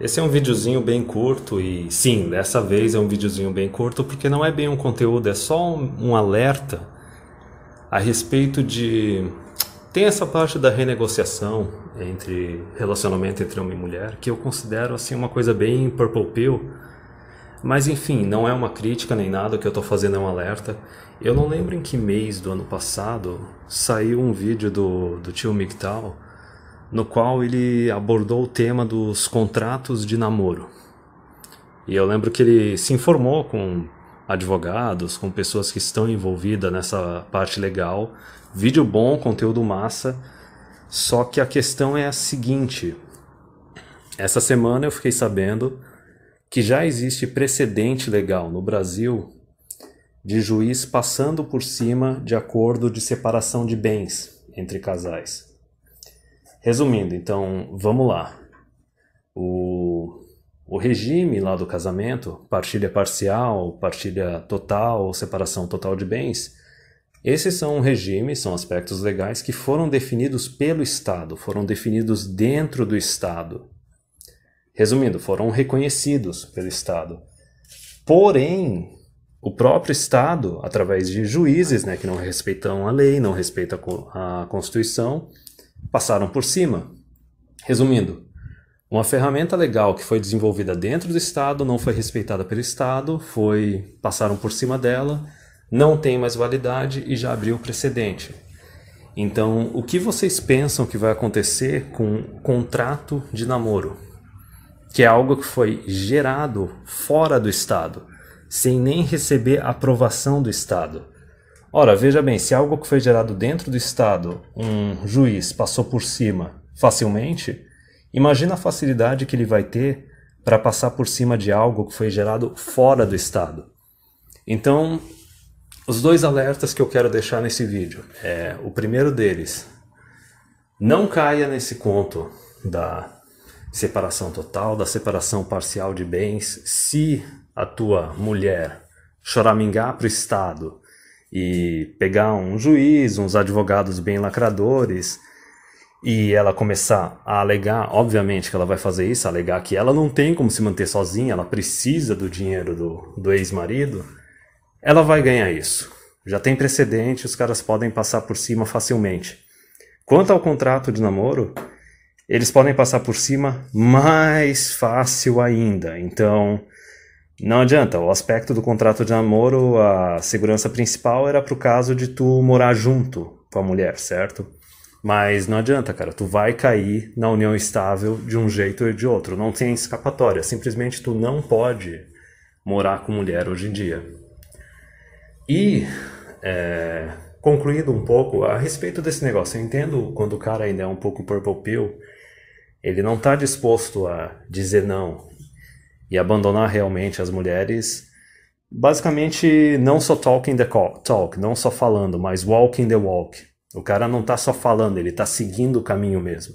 Esse é um videozinho bem curto e sim, dessa vez é um videozinho bem curto porque não é bem um conteúdo, é só um, um alerta a respeito de tem essa parte da renegociação entre relacionamento entre homem e mulher que eu considero assim uma coisa bem purple pill. Mas enfim, não é uma crítica nem nada, o que eu estou fazendo é um alerta. Eu não lembro em que mês do ano passado saiu um vídeo do, do tio MGTOW no qual ele abordou o tema dos contratos de namoro. E eu lembro que ele se informou com advogados, com pessoas que estão envolvidas nessa parte legal. Vídeo bom, conteúdo massa. Só que a questão é a seguinte: essa semana eu fiquei sabendo que já existe precedente legal no Brasil de juiz passando por cima de acordo de separação de bens entre casais. Resumindo, então, vamos lá. O, o regime lá do casamento, partilha parcial, partilha total, separação total de bens, esses são regimes, são aspectos legais que foram definidos pelo Estado, foram definidos dentro do Estado. Resumindo, foram reconhecidos pelo Estado. Porém, o próprio Estado, através de juízes né, que não respeitam a lei, não respeitam a Constituição, passaram por cima. Resumindo, uma ferramenta legal que foi desenvolvida dentro do Estado não foi respeitada pelo Estado, foi passaram por cima dela, não tem mais validade e já abriu precedente. Então, o que vocês pensam que vai acontecer com o contrato de namoro? Que é algo que foi gerado fora do Estado, sem nem receber aprovação do Estado. Ora, veja bem, se algo que foi gerado dentro do Estado, um juiz passou por cima facilmente, imagina a facilidade que ele vai ter para passar por cima de algo que foi gerado fora do Estado. Então, os dois alertas que eu quero deixar nesse vídeo é o primeiro deles: não caia nesse conto da separação total, da separação parcial de bens. Se a tua mulher choramingar para o Estado e pegar um juiz, uns advogados bem lacradores e ela começar a alegar, obviamente que ela vai fazer isso, alegar que ela não tem como se manter sozinha, ela precisa do dinheiro do, do ex-marido, ela vai ganhar isso. Já tem precedente, os caras podem passar por cima facilmente. Quanto ao contrato de namoro, eles podem passar por cima mais fácil ainda. Então, não adianta, o aspecto do contrato de namoro, a segurança principal era pro caso de tu morar junto com a mulher, certo? Mas não adianta, cara, tu vai cair na união estável de um jeito ou de outro, não tem escapatória, simplesmente tu não pode morar com mulher hoje em dia. E, é, concluindo um pouco a respeito desse negócio, eu entendo quando o cara ainda é um pouco purple pill, ele não está disposto a dizer não, e abandonar realmente as mulheres. Basicamente, não só talking the talk, não só falando, mas walking the walk. O cara não tá só falando, ele tá seguindo o caminho mesmo.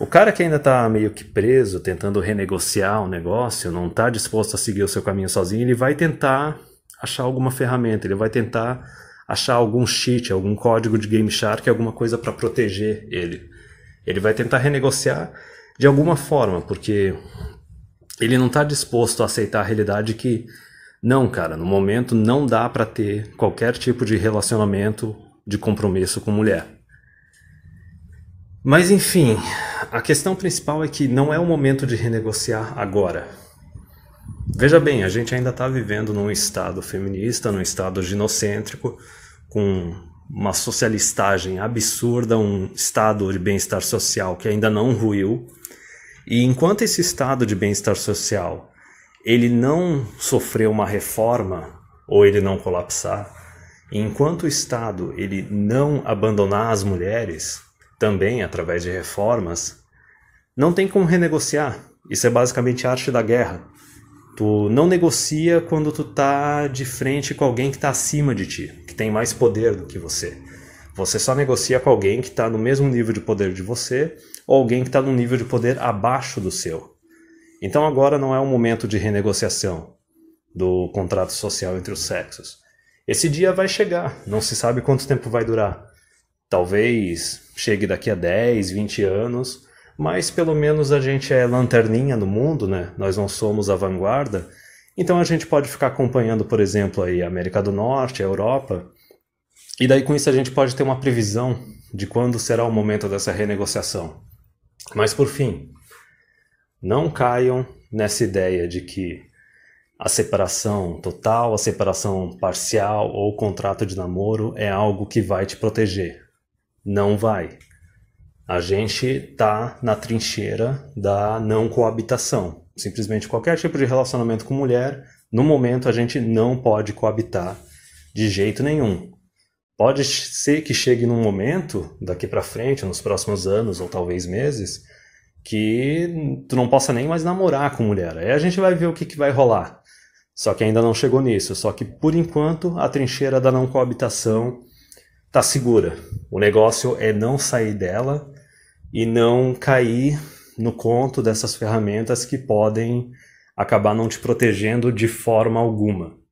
O cara que ainda tá meio que preso, tentando renegociar o negócio, não tá disposto a seguir o seu caminho sozinho, ele vai tentar achar alguma ferramenta, ele vai tentar achar algum cheat, algum código de Game Shark, alguma coisa para proteger ele. Ele vai tentar renegociar de alguma forma, porque ele não está disposto a aceitar a realidade que não, cara, no momento não dá para ter qualquer tipo de relacionamento de compromisso com mulher. Mas enfim, a questão principal é que não é o momento de renegociar agora. Veja bem, a gente ainda está vivendo num estado feminista, num estado ginocêntrico, com uma socialistagem absurda, um estado de bem-estar social que ainda não ruiu e enquanto esse estado de bem-estar social ele não sofrer uma reforma ou ele não colapsar, enquanto o Estado ele não abandonar as mulheres, também através de reformas, não tem como renegociar. Isso é basicamente a arte da guerra. Tu não negocia quando tu tá de frente com alguém que tá acima de ti, que tem mais poder do que você. Você só negocia com alguém que tá no mesmo nível de poder de você ou alguém que está no nível de poder abaixo do seu. Então agora não é o momento de renegociação do contrato social entre os sexos. Esse dia vai chegar, não se sabe quanto tempo vai durar. Talvez chegue daqui a 10, 20 anos, mas pelo menos a gente é lanterninha no mundo, né? Nós não somos a vanguarda. Então a gente pode ficar acompanhando, por exemplo, aí a América do Norte, a Europa, e daí com isso a gente pode ter uma previsão de quando será o momento dessa renegociação. Mas por fim, não caiam nessa ideia de que a separação total, a separação parcial ou o contrato de namoro é algo que vai te proteger. Não vai. A gente tá na trincheira da não coabitação. Simplesmente qualquer tipo de relacionamento com mulher, no momento a gente não pode coabitar de jeito nenhum. Pode ser que chegue num momento, daqui para frente, nos próximos anos ou talvez meses, que tu não possa nem mais namorar com mulher. Aí a gente vai ver o que, que vai rolar. Só que ainda não chegou nisso. Só que, por enquanto, a trincheira da não coabitação tá segura. O negócio é não sair dela e não cair no conto dessas ferramentas que podem acabar não te protegendo de forma alguma.